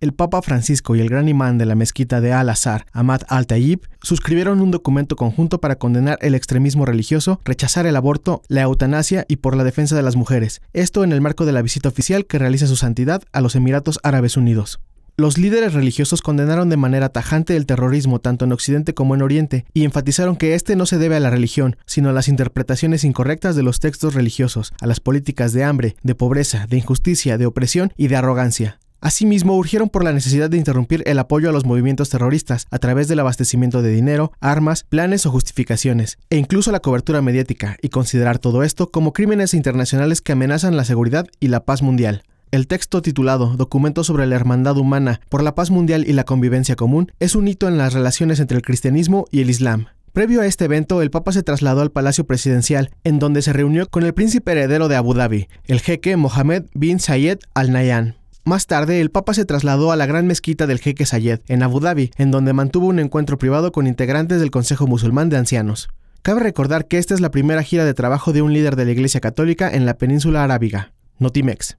el Papa Francisco y el gran imán de la mezquita de Al-Azhar, Ahmad al-Tayyib, suscribieron un documento conjunto para condenar el extremismo religioso, rechazar el aborto, la eutanasia y por la defensa de las mujeres, esto en el marco de la visita oficial que realiza su santidad a los Emiratos Árabes Unidos los líderes religiosos condenaron de manera tajante el terrorismo tanto en Occidente como en Oriente y enfatizaron que este no se debe a la religión, sino a las interpretaciones incorrectas de los textos religiosos, a las políticas de hambre, de pobreza, de injusticia, de opresión y de arrogancia. Asimismo, urgieron por la necesidad de interrumpir el apoyo a los movimientos terroristas a través del abastecimiento de dinero, armas, planes o justificaciones, e incluso la cobertura mediática, y considerar todo esto como crímenes internacionales que amenazan la seguridad y la paz mundial. El texto titulado Documento sobre la Hermandad Humana por la Paz Mundial y la Convivencia Común es un hito en las relaciones entre el cristianismo y el Islam. Previo a este evento, el Papa se trasladó al Palacio Presidencial, en donde se reunió con el príncipe heredero de Abu Dhabi, el jeque Mohammed bin Zayed Al nayyan más tarde, el Papa se trasladó a la gran mezquita del Jeque Sayed, en Abu Dhabi, en donde mantuvo un encuentro privado con integrantes del Consejo Musulmán de Ancianos. Cabe recordar que esta es la primera gira de trabajo de un líder de la Iglesia Católica en la península arábiga, Notimex.